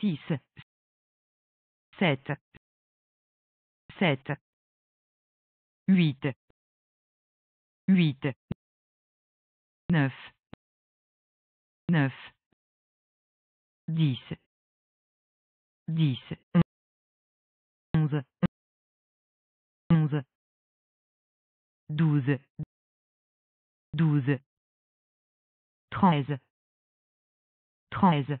6 7 7 8 8 9 9 10 10 11 11 12 12 13 13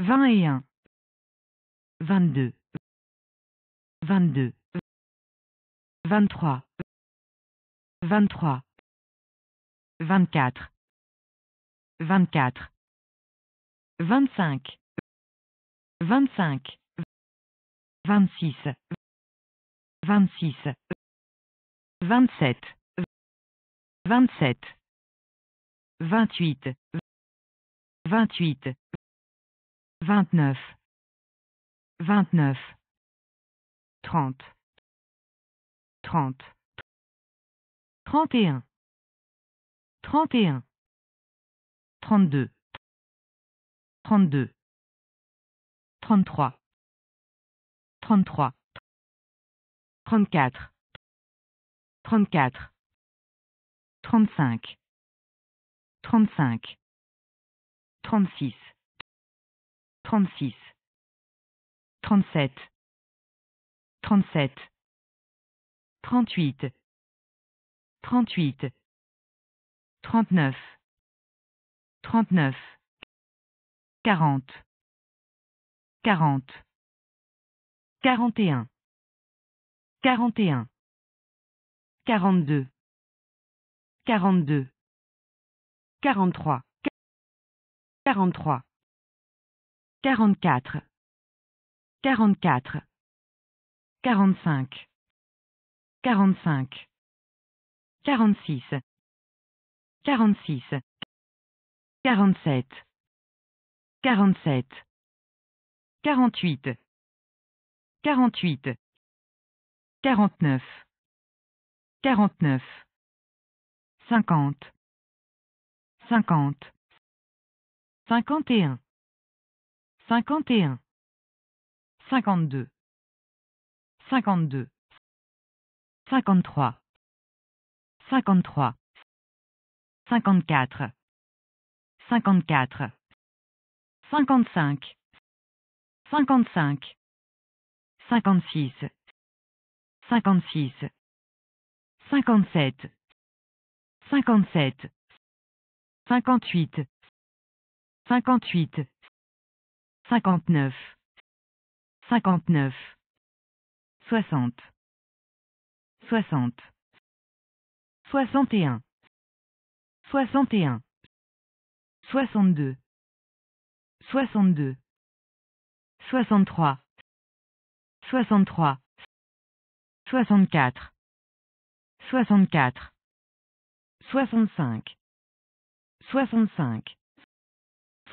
vingt et un, vingt-deux, vingt-deux, vingt-trois, vingt-trois, vingt-quatre, vingt-quatre, vingt-cinq, vingt-cinq, vingt-six, vingt-six, vingt-sept, vingt-sept, vingt-huit, vingt-huit, vingt-neuf, vingt-neuf, trente, trente, trente et un, trente et un, trente-deux, trente-deux, trente-trois, trente-trois, trente-quatre, trente-quatre, trente-cinq, trente-cinq, trente-six. 36 37 37 38 38 39 39 40 40 41 41 42 42 43 43 44 44 45 45 46 46 47 47 48 48 49 49 50 50 51 51 52 52 53 53 54 54 55 55 56 56 57 57 58 58 59 59 60 60 61 61 62 62 63 63 64 64 65 65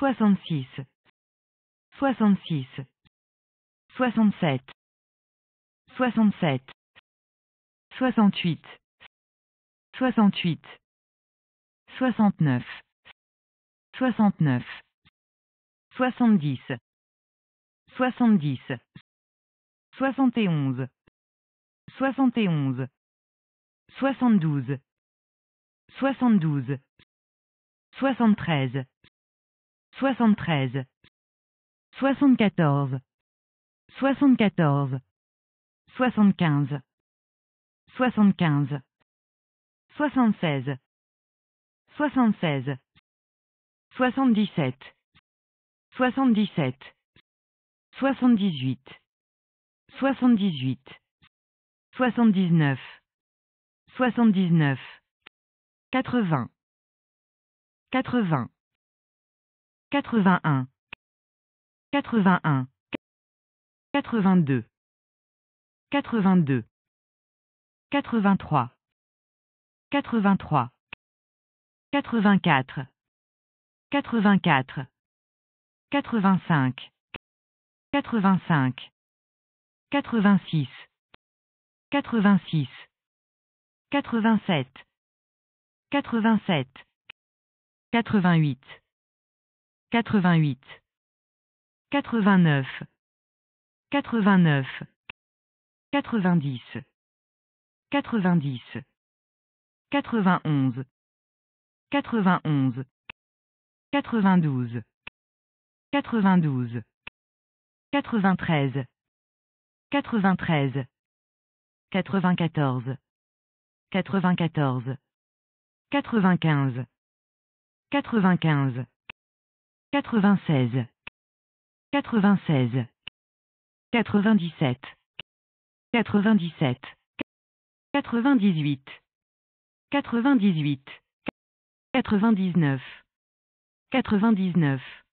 66 soixante-six, soixante-sept, soixante-sept, soixante-huit, soixante-huit, soixante-neuf, soixante-neuf, soixante-dix, soixante-dix, soixante et onze, soixante et onze, soixante-douze, soixante-douze, soixante-treize, soixante-treize. 74 74 75 75 76 76 77 77 78 78 79 79 80 80 81 81, 82, 82, 83, 83, 84, 84, 85, 85, 86, 86, 87, 87, 88, 88, 89 89 90 90 91 91 92 92 93 93 94 94 95 95 96 96, 97, 97, 98, 98, 99, 99.